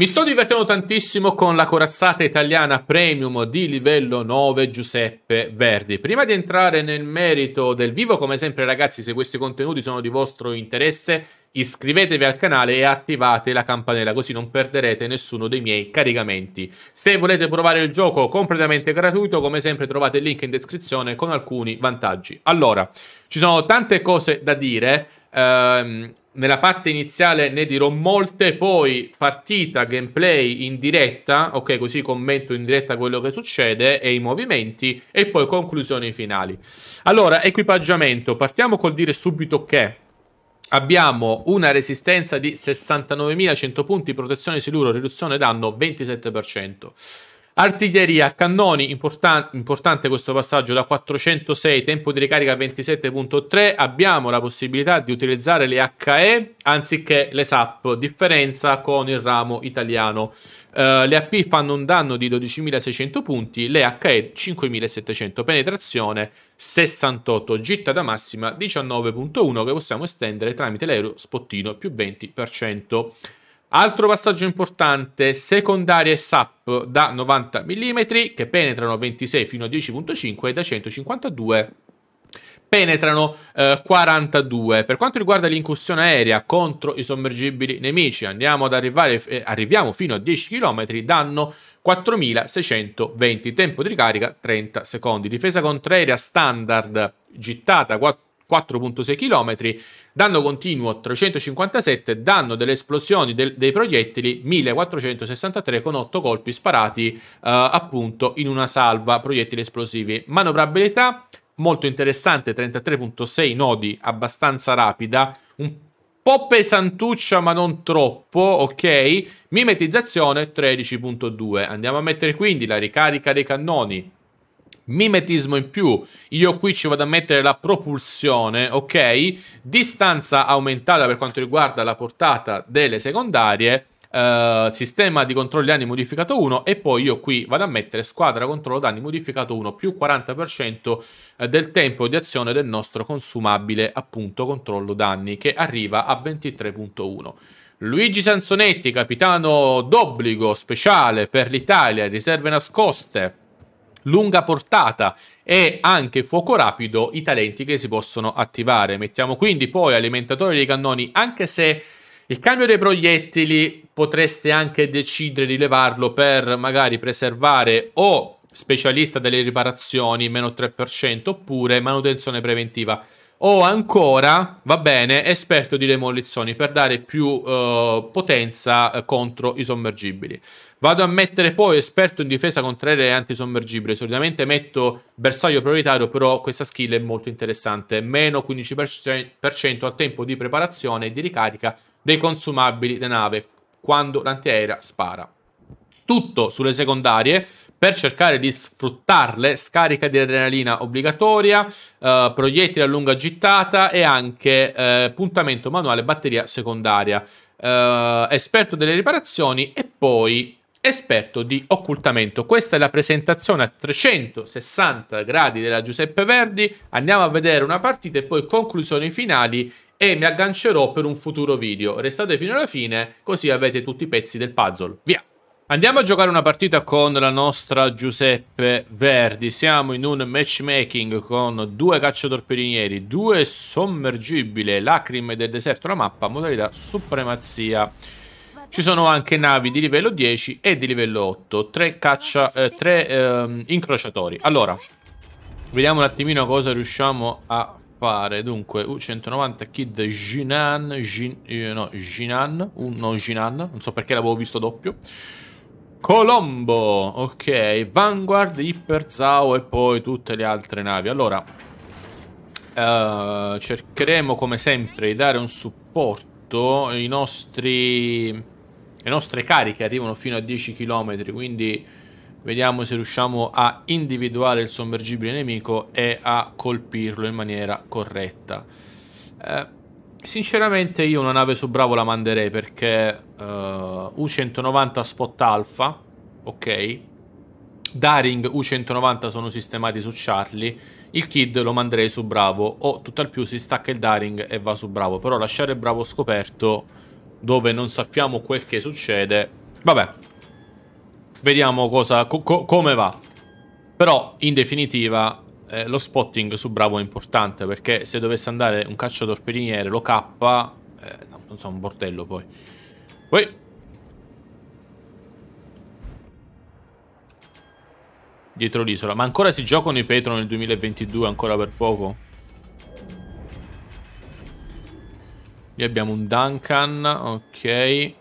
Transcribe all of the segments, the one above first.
Mi sto divertendo tantissimo con la corazzata italiana premium di livello 9 Giuseppe Verdi. Prima di entrare nel merito del vivo, come sempre ragazzi, se questi contenuti sono di vostro interesse, iscrivetevi al canale e attivate la campanella così non perderete nessuno dei miei caricamenti. Se volete provare il gioco completamente gratuito, come sempre trovate il link in descrizione con alcuni vantaggi. Allora, ci sono tante cose da dire. Ehm, nella parte iniziale ne dirò molte, poi partita, gameplay in diretta, ok così commento in diretta quello che succede e i movimenti e poi conclusioni finali. Allora, equipaggiamento, partiamo col dire subito che abbiamo una resistenza di 69.100 punti, protezione siluro, riduzione danno 27%. Artiglieria, cannoni, importan- importante questo passaggio da 406, tempo di ricarica 27.3, abbiamo la possibilità di utilizzare le HE anziché le SAP, differenza con il ramo italiano. Uh, le AP fanno un danno di 12.600 punti, le HE 5.700, penetrazione 68, gitta da massima 19.1 che possiamo estendere tramite l'aereo spottino più 20%. Altro passaggio importante, secondarie SAP da 90 mm che penetrano 26 fino a 10.5 e da 152 penetrano eh, 42. Per quanto riguarda l'incursione aerea contro i sommergibili nemici, andiamo ad arrivare, eh, arriviamo fino a 10 km, danno 4620, tempo di ricarica 30 secondi. Difesa contraerea standard gittata 4 4.6 km, danno continuo 357, danno delle esplosioni del, dei proiettili 1463 con 8 colpi sparati eh, appunto in una salva proiettili esplosivi. Manovrabilità molto interessante, 33.6 nodi, abbastanza rapida, un po' pesantuccia ma non troppo, ok? Mimetizzazione 13.2. Andiamo a mettere quindi la ricarica dei cannoni mimetismo in più, io qui ci vado a mettere la propulsione, ok? Distanza aumentata per quanto riguarda la portata delle secondarie, eh, sistema di controllo danni modificato 1 e poi io qui vado a mettere squadra controllo danni modificato 1 più 40% eh, del tempo di azione del nostro consumabile appunto controllo danni che arriva a 23.1. Luigi Sansonetti, capitano d'obbligo speciale per l'Italia, riserve nascoste, lunga portata e anche fuoco rapido i talenti che si possono attivare. Mettiamo quindi poi alimentatore dei cannoni, anche se il cambio dei proiettili potreste anche decidere di levarlo per magari preservare o specialista delle riparazioni, meno 3%, oppure manutenzione preventiva o ancora, va bene, esperto di demolizioni per dare più uh, potenza uh, contro i sommergibili. Vado a mettere poi esperto in difesa contro aeree antisommergibili. Solitamente metto bersaglio prioritario, però questa skill è molto interessante. Meno 15% al tempo di preparazione e di ricarica dei consumabili da nave quando l'antiaerea spara. Tutto sulle secondarie per cercare di sfruttarle, scarica di adrenalina obbligatoria, eh, proiettili a lunga gittata e anche eh, puntamento manuale batteria secondaria, eh, esperto delle riparazioni e poi esperto di occultamento. Questa è la presentazione a 360 gradi della Giuseppe Verdi, andiamo a vedere una partita e poi conclusioni finali e mi aggancerò per un futuro video. Restate fino alla fine così avete tutti i pezzi del puzzle. Via! Andiamo a giocare una partita con la nostra Giuseppe Verdi. Siamo in un matchmaking con due cacciatorpedinieri, due sommergibili, lacrime del deserto, la mappa, modalità supremazia. Ci sono anche navi di livello 10 e di livello 8, tre, caccia, eh, tre eh, incrociatori. Allora, vediamo un attimino cosa riusciamo a fare. Dunque, U190 Kid Jinan, Jin, eh, no, Jinan, uno Jinan, non so perché l'avevo visto doppio. Colombo, ok, Vanguard, Ipperzao e poi tutte le altre navi. Allora, uh, cercheremo come sempre di dare un supporto. I nostri, le nostre cariche arrivano fino a 10 km, quindi vediamo se riusciamo a individuare il sommergibile nemico e a colpirlo in maniera corretta. Uh, sinceramente io una nave su Bravo la manderei perché uh, eh, U190 spot alpha, ok. Daring U190 sono sistemati su Charlie. Il Kid lo manderei su Bravo o tutt'al più si stacca il Daring e va su Bravo. Però lasciare Bravo scoperto dove non sappiamo quel che succede. Vabbè. Vediamo cosa, co co come va. Però in definitiva eh, lo spotting su Bravo è importante perché se dovesse andare un cacciatorpediniere lo K, eh, non so, un bordello poi. Wait. Dietro l'isola. Ma ancora si giocano i Petro nel 2022, ancora per poco? Lì abbiamo un Duncan, ok.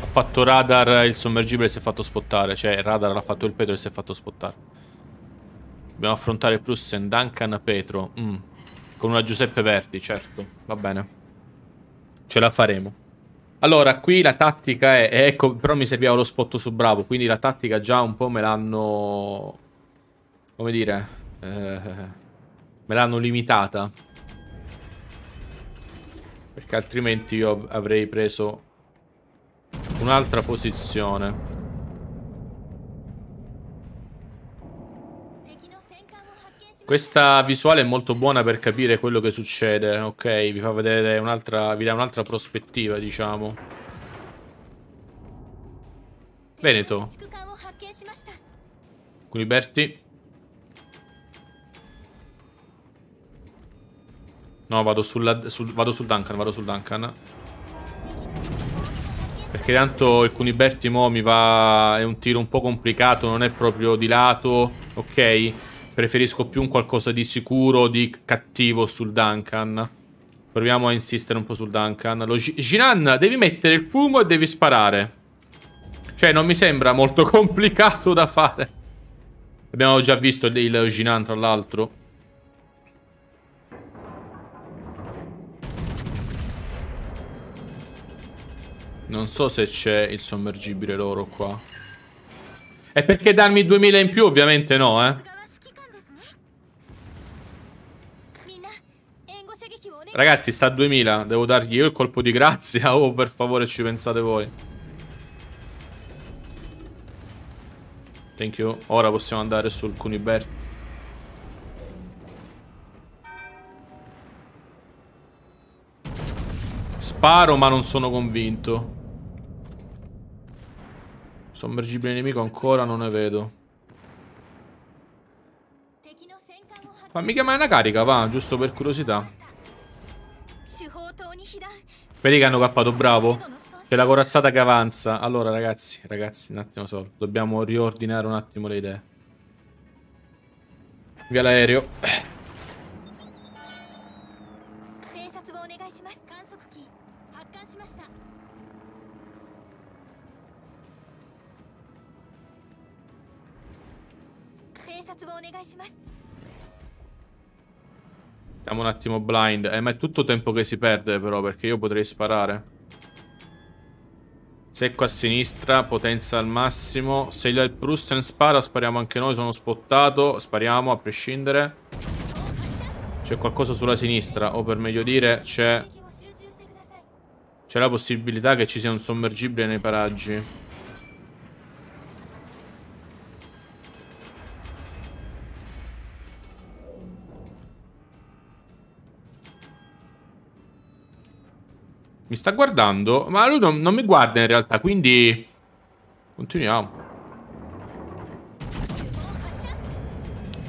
Ha fatto radar il sommergibile e si è fatto spottare. Cioè, radar l'ha fatto il Petro e si è fatto spottare. Dobbiamo affrontare Prussen, Duncan, Petro. Mm. Con una Giuseppe Verdi, certo. Va bene ce la faremo. Allora, qui la tattica è... Ecco, però mi serviva lo spot su Bravo, quindi la tattica già un po' me l'hanno... Come dire... Eh, me l'hanno limitata. Perché altrimenti io avrei preso un'altra posizione. Questa visuale è molto buona per capire quello che succede, ok? Vi fa vedere un'altra... vi dà un'altra prospettiva, diciamo. Veneto. Culiberti. No, vado, sulla, sul, vado sul Duncan, vado sul Duncan. Perché tanto il Cuniberti mo mi va... È un tiro un po' complicato, non è proprio di lato, ok? ok? Preferisco più un qualcosa di sicuro, di cattivo sul Duncan. Proviamo a insistere un po' sul Duncan. Lo Ginan, devi mettere il fumo e devi sparare. Cioè, non mi sembra molto complicato da fare. Abbiamo già visto il Jinan, tra l'altro. Non so se c'è il sommergibile loro qua. E perché darmi 2000 in più? Ovviamente no, eh. Ragazzi, sta a 2000. Devo dargli io il colpo di grazia. Oh, per favore, ci pensate voi. Thank you. Ora possiamo andare sul Cunibert. Sparo, ma non sono convinto. Sommergibile nemico ancora non ne vedo. Ma mica mai una carica, va, giusto per curiosità. Vedi che hanno cappato, bravo. C'è la corazzata che avanza. Allora, ragazzi, ragazzi, un attimo solo. Dobbiamo riordinare un attimo le idee. Via l'aereo. Grazie. Eh. Siamo un attimo blind. Eh, ma è tutto tempo che si perde però, perché io potrei sparare. Secco a sinistra, potenza al massimo. Se il Prussen spara, spariamo anche noi. Sono spottato. Spariamo, a prescindere. C'è qualcosa sulla sinistra, o per meglio dire, c'è... C'è la possibilità che ci sia un sommergibile nei paraggi. Mi sta guardando, ma lui non, non mi guarda in realtà, quindi... Continuiamo.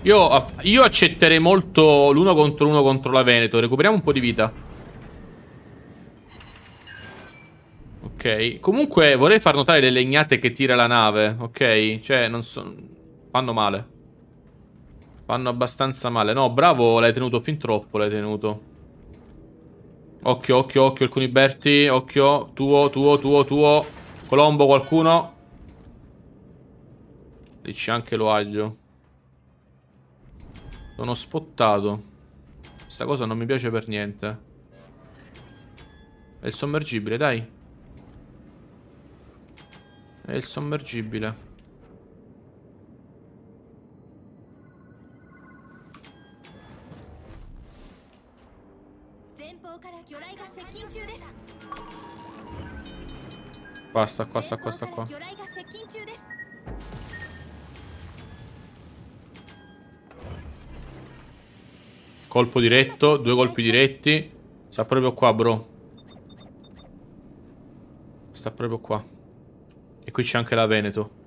Io, io accetterei molto l'uno contro uno contro la Veneto. Recuperiamo un po' di vita. Ok. Comunque vorrei far notare le legnate che tira la nave. Ok. Cioè, non so... Fanno male. Fanno abbastanza male. No, bravo, l'hai tenuto fin troppo, l'hai tenuto. Occhio, occhio, occhio, alcuni Berti. Occhio, tuo, tuo, tuo, tuo. Colombo, qualcuno. Lì c'è anche lo aglio. Sono spottato. Questa cosa non mi piace per niente. È il sommergibile, dai. È il sommergibile. 方から魚雷が接近中です Qua sta qua sta qua sta qua Colpo diretto, due colpi diretti Sta proprio qua bro Sta proprio qua E qui c'è anche la Veneto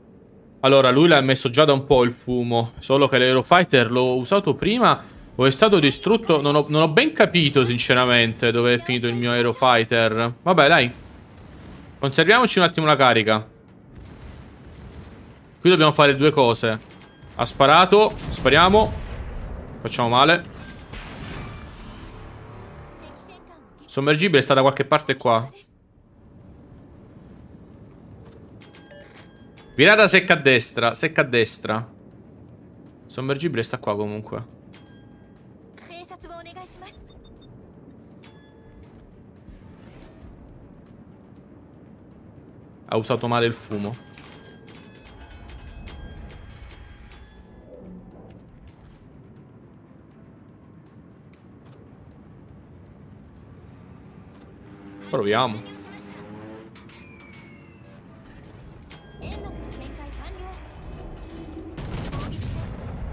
allora, lui l'ha messo già da un po' il fumo, solo che l'Aerofighter l'ho usato prima o è stato distrutto? Non ho, non ho ben capito, sinceramente, dove è finito il mio Aerofighter. Vabbè, dai. Conserviamoci un attimo la carica. Qui dobbiamo fare due cose. Ha sparato. Spariamo. Facciamo male. Sommergibile sta da qualche parte qua. Virata secca a destra, secca a destra. Sommergibile sta qua comunque ha usato male il fumo. Proviamo.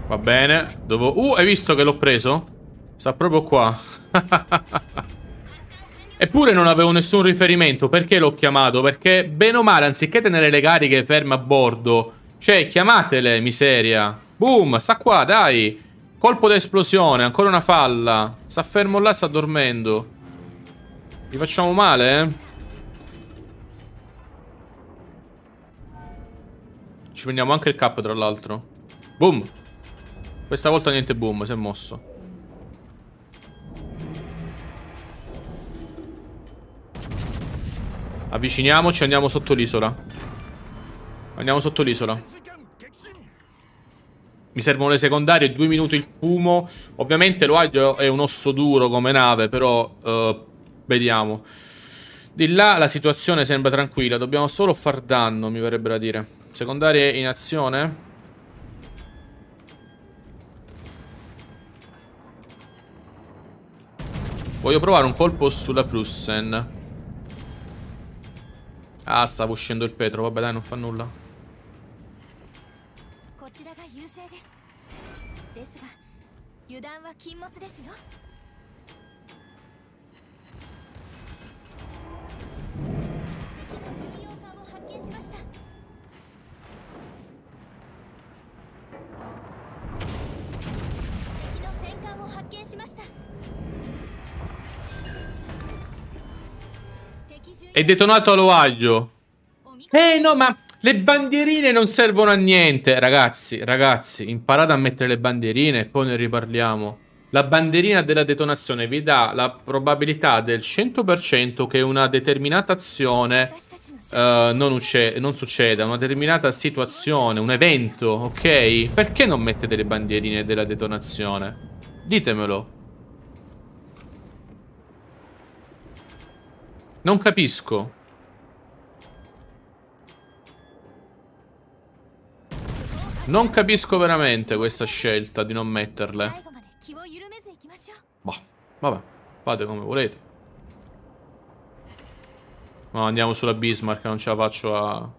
Va bene. Devo... Uh, hai visto che l'ho preso? Sta proprio qua. Eppure non avevo nessun riferimento. Perché l'ho chiamato? Perché, bene o male, anziché tenere le cariche ferme a bordo, cioè, chiamatele, miseria. Boom, sta qua, dai. Colpo d'esplosione, ancora una falla. Sta fermo là, sta dormendo. Gli facciamo male, eh? Ci prendiamo anche il cap, tra l'altro. Boom. Questa volta niente boom, si è mosso. Avviciniamoci e andiamo sotto l'isola Andiamo sotto l'isola Mi servono le secondarie Due minuti il fumo Ovviamente lo aglio è un osso duro come nave Però uh, vediamo Di là la situazione sembra tranquilla Dobbiamo solo far danno mi verrebbe da dire Secondarie in azione Voglio provare un colpo sulla Prussen Ah, stavo uscendo il Petro, vabbè dai, non fa nulla. Questo è È detonato a Eh no, ma le bandierine non servono a niente. Ragazzi, ragazzi, imparate a mettere le bandierine e poi ne riparliamo. La bandierina della detonazione vi dà la probabilità del 100% che una determinata azione uh, non, non, succeda, una determinata situazione, un evento, ok? Perché non mettete le bandierine della detonazione? Ditemelo. Non capisco. Non capisco veramente questa scelta di non metterle. Boh, vabbè, fate come volete. No, andiamo sulla Bismarck, non ce la faccio a...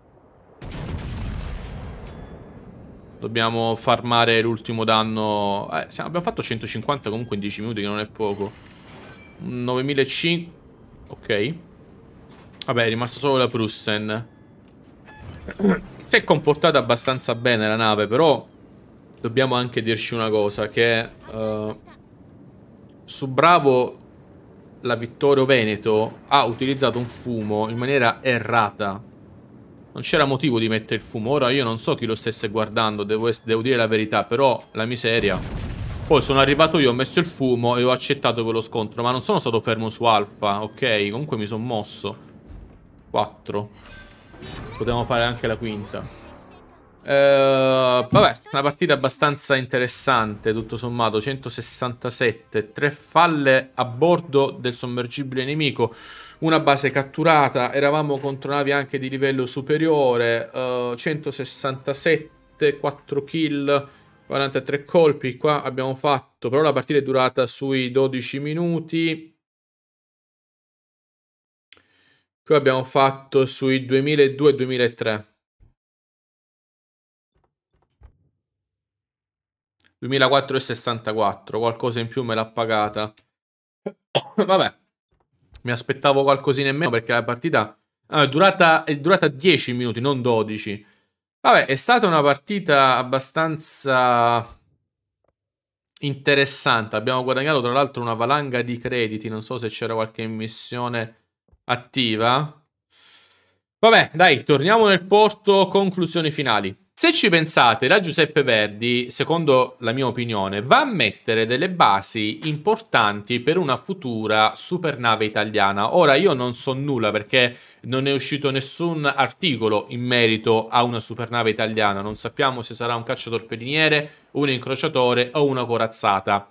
Dobbiamo farmare l'ultimo danno... Eh, siamo, abbiamo fatto 150 comunque in 10 minuti, che non è poco. 9500... Ok. Vabbè, è rimasta solo la Prussen. Si è comportata abbastanza bene la nave, però dobbiamo anche dirci una cosa, che uh, su Bravo la Vittorio Veneto ha utilizzato un fumo in maniera errata. Non c'era motivo di mettere il fumo. Ora io non so chi lo stesse guardando, devo, devo, dire la verità, però la miseria. Poi sono arrivato io, ho messo il fumo e ho accettato quello scontro, ma non sono stato fermo su Alfa, ok? Comunque mi sono mosso. 4. Potevamo fare anche la quinta. Eh, vabbè, una partita abbastanza interessante, tutto sommato. 167, 3 falle a bordo del sommergibile nemico, una base catturata. Eravamo contro navi anche di livello superiore. Eh, 167, 4 kill. 43 colpi qua abbiamo fatto, però la partita è durata sui 12 minuti, Qui abbiamo fatto sui 2002-2003. 2004-64, qualcosa in più me l'ha pagata. Vabbè, mi aspettavo qualcosina in meno perché la partita ah, è, durata, è durata 10 minuti, non 12. Vabbè, è stata una partita abbastanza interessante. Abbiamo guadagnato tra l'altro una valanga di crediti, non so se c'era qualche missione attiva. Vabbè, dai, torniamo nel porto, conclusioni finali. Se ci pensate, la Giuseppe Verdi, secondo la mia opinione, va a mettere delle basi importanti per una futura supernave italiana. Ora io non so nulla perché non è uscito nessun articolo in merito a una supernave italiana, non sappiamo se sarà un cacciatorpediniere, un incrociatore o una corazzata.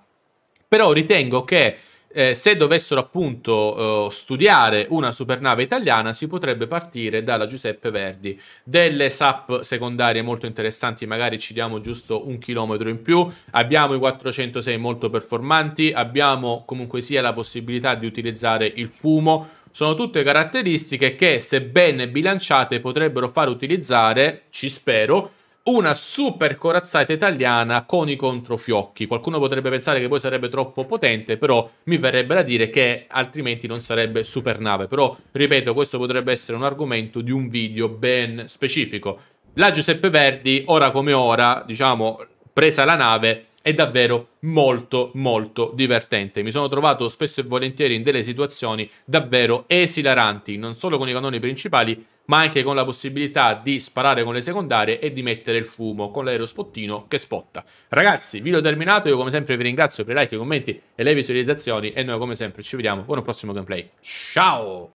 Però ritengo che eh, se dovessero appunto eh, studiare una supernave italiana si potrebbe partire dalla Giuseppe Verdi. Delle SAP secondarie molto interessanti, magari ci diamo giusto un chilometro in più, abbiamo i 406 molto performanti, abbiamo comunque sia la possibilità di utilizzare il fumo, sono tutte caratteristiche che se ben bilanciate potrebbero far utilizzare, ci spero, una super corazzata italiana con i controfiocchi. Qualcuno potrebbe pensare che poi sarebbe troppo potente, però mi verrebbe da dire che altrimenti non sarebbe super nave. Però, ripeto, questo potrebbe essere un argomento di un video ben specifico. La Giuseppe Verdi, ora come ora, diciamo, presa la nave, è davvero molto molto divertente. Mi sono trovato spesso e volentieri in delle situazioni davvero esilaranti, non solo con i canoni principali, ma anche con la possibilità di sparare con le secondarie e di mettere il fumo con l'aerospottino che spotta. Ragazzi, video terminato, io come sempre vi ringrazio per i like, i commenti e le visualizzazioni e noi come sempre ci vediamo con un prossimo gameplay. Ciao!